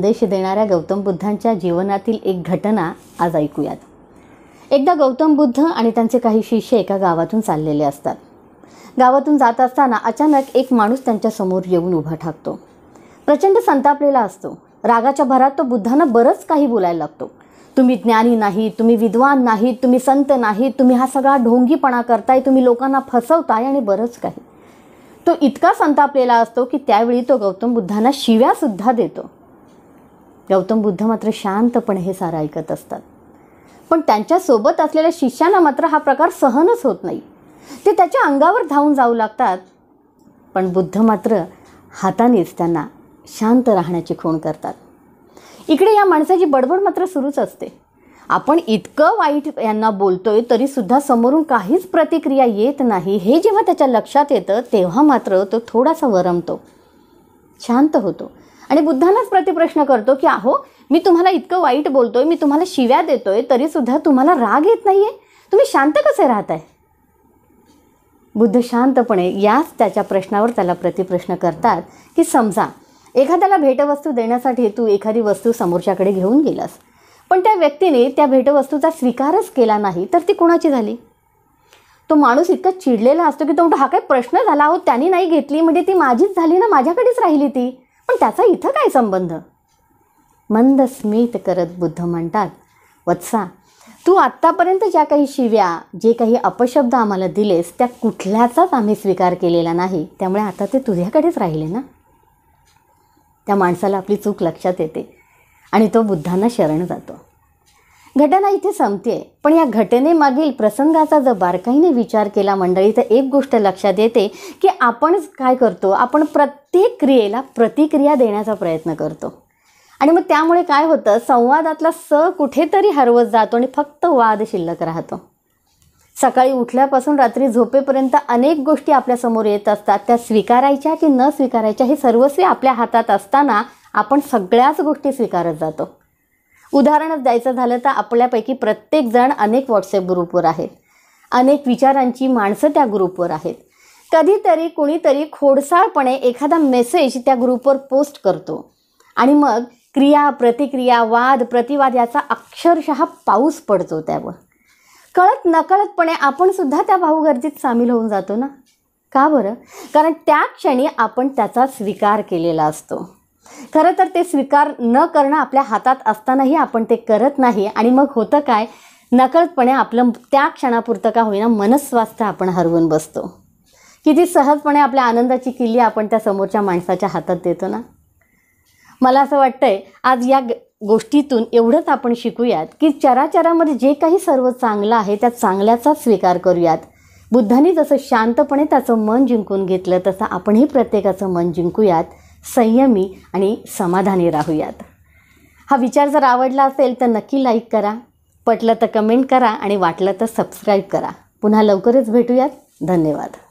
संदेश देणाऱ्या गौतम बुद्धांच्या जीवनातील एक घटना आज ऐकूयात एकदा गौतम बुद्ध आणि त्यांचे काही शिष्य एका गावातून चाललेले असतात गावातून जात असताना अचानक एक माणूस त्यांच्या समोर येऊन उभा ठाकतो प्रचंड संतापलेला असतो रागाच्या भरात तो बुद्धांना बरंच काही बोलायला लागतो तुम्ही ज्ञानी नाही तुम्ही विद्वान नाही तुम्ही संत नाही तुम्ही हा सगळा ढोंगीपणा करताय तुम्ही लोकांना फसवताय आणि बरंच काही तो इतका संतापलेला असतो की त्यावेळी तो गौतम बुद्धांना शिव्यासुद्धा देतो गौतम बुद्ध मात्र शांतपणे हे सारं ऐकत असतात पण त्यांच्यासोबत असलेल्या शिष्यांना मात्र हा प्रकार सहनच होत नाही ते त्याच्या अंगावर धावून जाऊ लागतात पण बुद्ध मात्र हातानेच त्यांना शांत राहण्याची खूण करतात इकडे या माणसाची बडबड मात्र सुरूच असते आपण इतकं वाईट यांना बोलतोय तरीसुद्धा समोरून काहीच प्रतिक्रिया येत नाही हे जेव्हा त्याच्या लक्षात येतं तेव्हा मात्र तो थोडासा वरमतो शांत होतो आणि बुद्धांनाच प्रतिप्रश्न करतो की अहो मी तुम्हाला इतकं वाईट बोलतोय मी तुम्हाला शिव्या देतोय तरीसुद्धा तुम्हाला राग येत नाही आहे तुम्ही शांत कसे राहताय बुद्ध शांतपणे याच त्याच्या प्रश्नावर त्याला प्रतिप्रश्न करतात की समजा एखाद्याला भेटवस्तू देण्यासाठी तू एखादी वस्तू समोरच्याकडे घेऊन गेलास पण त्या व्यक्तीने त्या भेटवस्तूचा स्वीकारच केला नाही तर ती कोणाची झाली तो माणूस इतका चिडलेला असतो की तो हा काही प्रश्न झाला हो त्यांनी नाही घेतली म्हणजे ती माझीच झाली ना माझ्याकडेच राहिली ती पण त्याचा इथं काय संबंध मंद स्मित करत बुद्ध म्हणतात वत्सा तू आत्तापर्यंत ज्या काही शिव्या जे काही अपशब्द आम्हाला दिलेस त्या कुठल्याचाच आम्ही स्वीकार केलेला नाही त्यामुळे आता ते तुझ्याकडेच राहिले ना त्या माणसाला आपली चूक लक्षात येते आणि तो बुद्धांना शरण जातो घटना इथे संपते पण या घटनेमागील प्रसंगाचा जर बारकाईने विचार केला मंडळी तर एक गोष्ट लक्षात येते की आपण काय करतो आपण प्रत्येक क्रियेला प्रतिक्रिया देण्याचा प्रयत्न करतो आणि मग त्यामुळे काय होतं संवादातला स कुठेतरी हरवत जातो आणि फक्त वाद शिल्लक राहतो सकाळी उठल्यापासून रात्री झोपेपर्यंत अनेक गोष्टी आपल्यासमोर येत असतात त्या स्वीकारायच्या की न स्वीकारायच्या हे सर्वस्वी आपल्या हातात असताना आपण सगळ्याच गोष्टी स्वीकारत जातो उदाहरणच द्यायचं झालं तर आपल्यापैकी प्रत्येकजण अनेक व्हॉट्सअप ग्रुपवर आहेत अनेक विचारांची माणसं त्या ग्रुपवर आहेत कधीतरी कुणीतरी खोडसाळपणे एखादा मेसेज त्या ग्रुपवर पोस्ट करतो आणि मग क्रिया प्रतिक्रिया वाद प्रतिवाद याचा अक्षरशः पाऊस पडतो त्यावर कळत नकळतपणे आपण सुद्धा त्या भाऊगर्जीत सामील होऊन जातो ना का बरं कारण त्या क्षणी आपण त्याचा स्वीकार केलेला असतो खरं तर ते स्वीकार न करणं आपल्या हातात असतानाही आपण ते करत नाही आणि मग होतं काय नकळतपणे आपलं त्या क्षणापुरतं का होईना मनस्वास्थ्य आपण हरवून बसतो किती सहजपणे आपल्या आनंदाची किल्ली आपण त्या समोरच्या माणसाच्या हातात देतो ना मला असं वाटतंय आज या गोष्टीतून एवढंच आपण शिकूयात की चराचरामध्ये जे काही सर्व चांगलं आहे त्या चांगल्याचा स्वीकार करूयात बुद्धांनी जसं शांतपणे त्याचं मन जिंकून घेतलं तसं आपणही प्रत्येकाचं मन जिंकूयात संयमी आणि समाधानी राहूयात हा विचार जर आवडला असेल तर नक्की लाईक करा पटलं तर कमेंट करा आणि वाटलं तर सबस्क्राईब करा पुन्हा लवकरच भेटूयात धन्यवाद